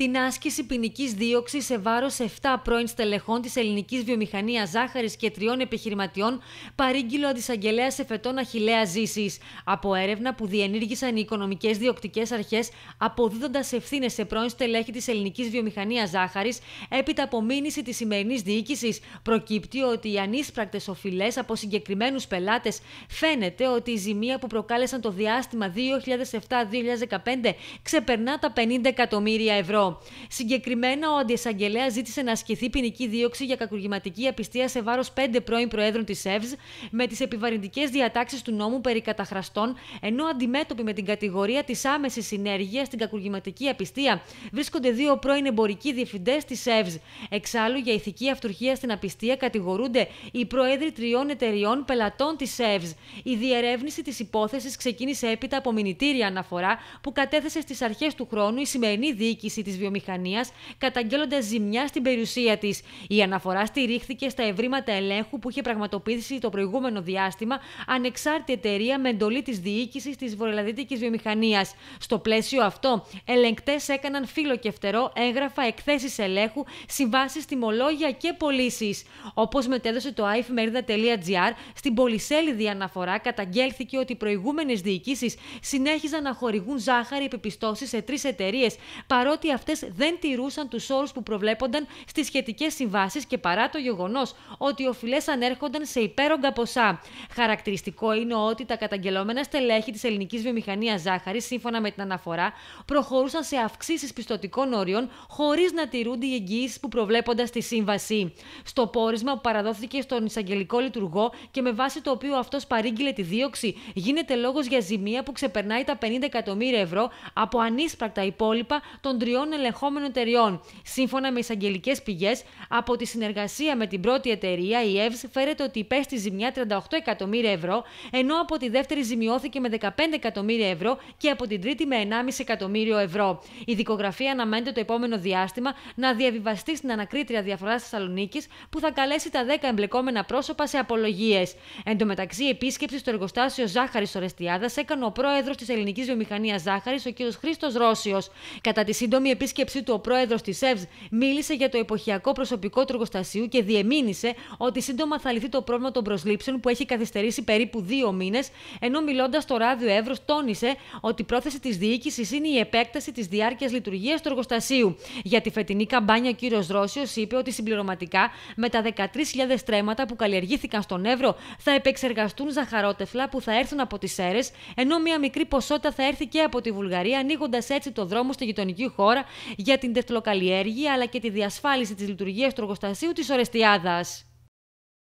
την άσκηση ποινικής δίωξης σε βάρος 7 πρώην στελεχών της ελληνικής βιομηχανίας ζάχαρης και τριών επιχειρηματιών, παρήγγειλε ο αντισαγγελέας εφετών Αχηλέα Ζήσης. Από έρευνα που διενήργησαν οι οικονομικές διοκτικές αρχές, αποδίδοντας ευθύνες σε πρώην στελέχη της ελληνικής βιομηχανίας ζάχαρης, έπειτα από μήνυση της σημερινής διοίκησης, προκύπτει ότι οι ανίσπρακτες οφειλές από συγκεκριμένους πελάτες φαίνεται ότι η ζημία που προκάλεσαν το διάστημα 2007-2015 ξεπερνά τα 50 εκατομμύρια ευρώ. Συγκεκριμένα, ο αντιεσαγγελέα ζήτησε να ασκηθεί ποινική δίωξη για κακουργηματική απιστία σε βάρος πέντε πρώην Προέδρων της ΕΒΣ με τις επιβαρυντικές διατάξεις του νόμου περί καταχραστών, ενώ αντιμέτωποι με την κατηγορία της άμεσης συνέργειας στην κακουργηματική απιστία βρίσκονται δύο πρώην εμπορικοί διευθυντές της ΕΒΣ. Εξάλλου, για ηθική αυτορχία στην απιστία κατηγορούνται οι Προέδροι τριών εταιριών πελατών της ΕΒΣ. Η διερεύνηση της υπόθεσης ξεκίνησε έπειτα από μηνυτήρια αναφορά που κατέθεσε στις αρχές του χρόνου η σημερινή διοίκηση της βιομηχανίας καταγγέλλοντας ζημιά στην περιουσία της. Η αναφορά στηρίχθηκε στα ευρήματα ελέγχου που είχε πραγματοποιήσει το προηγούμενο διάστημα ανεξάρτητη εταιρεία με εντολή της διοίκησης της βορειοελλαδίτικη βιομηχανίας. Στο πλαίσιο αυτό, ελεγκτές έκαναν φίλο και φτερό έγγραφα εκθέσεις ελέγχου, συμβάσεις, τιμολόγια και πωλήσεις. Όπως μετέδωσε το ifmerida.gr, στην πολυσέλιδη αναφορά καταγγέλθηκε ότι οι προηγούμενες διοικήσεις συνέχιζαν να χορηγούν ζάχαρη επιπιστώσεις σε τρεις εταιρείες, παρότι αυτές δεν τηρούσαν τους όρους που προβλέπονταν στις σχετικές συμβάσεις και παρά το γεγονός ότι οι οφειλές ανέρχονταν σε υπέρογκα ποσά. Χαρακτηριστικό είναι ότι τα καταγγελόμενα στελέχη της ελληνικής βιομηχανίας ζάχαρης, σύμφωνα με την αναφορά, προχωρούσαν σε αυξήσεις πιστοτικών όριων χωρίς να τηρούνται οι εγγυήσεις που προβλέπονταν στη σύμβαση. Στο πόρισμα που παραδόθηκε στον εισαγγελικό λειτουργό και με βάση το οποίο αυτός παρήγγειλε τη δίωξη, γίνεται λόγος για ζημία που ξεπερνάει τα 50 εκατομμύρια ευρώ από ανίσπρακτα υπόλοιπα των τριών ελεγχόμενων εταιριών. Σύμφωνα με εισαγγελικές πηγές, από τη συνεργασία με την πρώτη εταιρεία, η ΕΒΣ φέρεται ότι υπέστη ζημιά 38 εκατομμύρια ευρώ, ενώ από τη δεύτερη ζημιώθηκε με 15 εκατομμύρια ευρώ και από την τρίτη με 1,5 εκατομμύριο ευρώ. Η δικογραφία αναμένεται το επόμενο διάστημα να διαβιβαστεί στην ανακρίτρια διαφορά Θεσσαλονίκης, που θα καλέσει τα 10 εμπλεκόμενα πρόσωπα σε απολογίες. Εν τω μεταξύ, επίσκεψη στο εργοστάσιο Ζάχαρης Ορεστιάδας έκανε ο πρόεδρος της Ελληνικής Βιομηχανίας Ζάχαρης, ο κ. Χρήστος Ρώσιος. Κατά τη σύντομη επίσκεψή του, ο πρόεδρος της ΕΒΣ μίλησε για το εποχιακό προσωπικό του εργοστασίου και διεμήνησε ότι σύντομα θα λυθεί το πρόβλημα των προσλήψεων που έχει καθυστερήσει περίπου δύο μήνες, ενώ μιλώντας στο ράδιο Εύρος, τόνισε ότι η πρόθεση της διοίκησης είναι η επέκταση της διάρκειας λειτουργίας του εργοστασίου. Για τη φετινή καμπάνια, ο κύριος Ρώσιος είπε ότι συμπληρωματικά με τα 13.000 στρέμματα που καλλιεργήθηκαν στον Εύρο θα επεξεργαστούν ζαχαρότεφλα που θα έρθουν από τις ΣΕΡΕΣ, ενώ μια μικρή ποσότητα θα έρθει και από τη Βουλγαρία, ανοίγοντας έτσι το δρόμο στη γειτονική χώρα για την τετλοκαλλιέργεια αλλά και τη διασφάλιση της λειτουργίας του εργοστασίου της Ορεστιάδας.